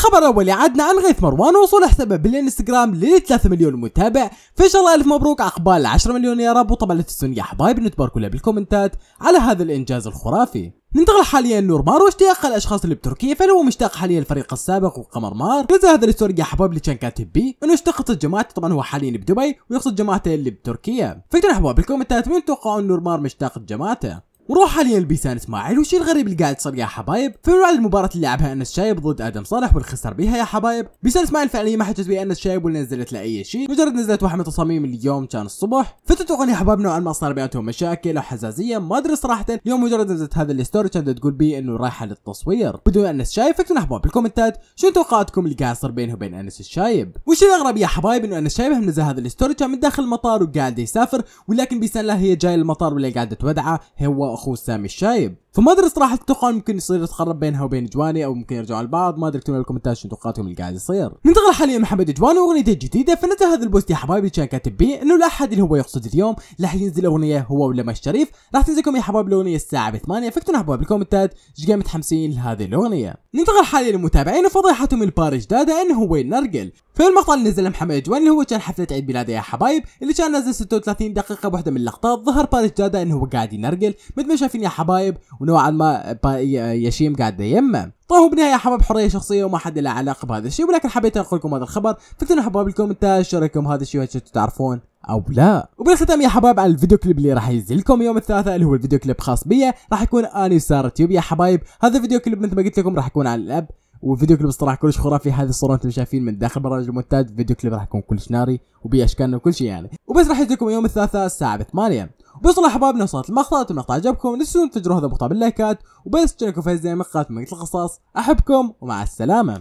الخبر الاول عدنا عن غيث مروان وصول حسابه بالانستغرام ل 3 مليون متابع فان شاء الله الف مبروك عقبال 10 مليون يا رب وطبعا لا تنسون يا حبايبي نتباركوا له بالكومنتات على هذا الانجاز الخرافي ننتقل حاليا مار واشتياق الاشخاص اللي بتركيا فلو مشتاق حاليا الفريق السابق وقمر مار نزل هذا الستوري يا حبايب اللي كان كاتب بيه انه اشتقت جماعته طبعا هو حاليا بدبي ويقصد جماعته اللي بتركيا يا احباب بالكومنتات مين تتوقعون مار مشتاق جماعته وروح حاليا لبيسان اسماعيل وش الغريب اللي قاعد يصير يا حبايب بعد المباراه اللي لعبها انس شايب ضد ادم صالح والخسر بيها يا حبايب بيسان اسماعيل فعليا ما بها انس شايب ولا نزلت له اي شيء مجرد نزلت واحد من تصاميم اليوم كان الصبح فتتوقع يا حبايب نوعا ما صار بيناتهم مشاكل او حزازيه ما ادري صراحه يوم مجرد نزلت هذا الستوري كانت تقول بيه انه رايحه للتصوير بدون انس شايب يا احباب بالكومنتات شنو توقعاتكم اللي قاعد يصير بينه وبين انس الشايب وش الاغرب يا حبايب انه انس شايب نزل هذا الستوري كان من داخل المطار وقاعد يسافر ولكن بيسان لا هي جاي المطار ولا قاعده تودعه هو واخوه سامي الشايب فما ادري صراحه اتوقع ممكن يصير يتخرب بينها وبين جواني او ممكن يرجعوا لبعض ما ادري اكتبوا بالكومنتات شنو توقعاتهم اللي قاعد يصير ننتقل حاليا محمد جواني واغنيته الجديده فنزل هذا البوست يا حبايبي كان كاتب بيه انه لا احد اللي هو يقصد اليوم راح ينزل اغنيه هو ولا مش شريف راح تنزلكم يا حبايب الاغنيه الساعه 8 فاكتبوا لنا حبايب بالكومنتات ايش قاعد متحمسين لهذه الاغنيه ننتقل حاليا للمتابعين وفضيحتهم الباري جداده انه هو في فالمقطع اللي نزله محمد جواني اللي هو كان حفله عيد ميلاده يا حبايب اللي كان نازل 36 دقيقه بوحده من اللقطات ظهر بارج جاده انه هو قاعد ينرقل مثل ما شايفين يا حبايب ونوعا ما يشيم قاعده يمه طيب هو بالنهايه حباب حريه شخصيه وما حد له علاقه بهذا الشيء ولكن حبيت انقل لكم هذا الخبر فاكتبوا حباب الكومنتات رايكم هذا الشيء وهل تعرفون او لا وبالختام يا حبايب على الفيديو كليب اللي راح ينزل لكم يوم الثلاثاء اللي هو الفيديو كليب خاص بيا راح يكون اني وسارة تيوب يا حبايب هذا الفيديو كليب مثل ما قلت لكم راح يكون على الاب والفيديو كليب الصراحه كلش خرافي هذه الصوره انتم شايفين من داخل برامج المونتاج الفيديو كليب راح يكون كلش ناري وباشكالنا وكل شيء يعني وبس راح يجيكم يوم الثلاثاء الساعه 8 بوصل احبابنا وصلت المقطع المقطع عجبكم لا تنسون تفجروا هذا المقطع باللايكات وبس تشاركوا في هذه المقاطع من القصص احبكم ومع السلامه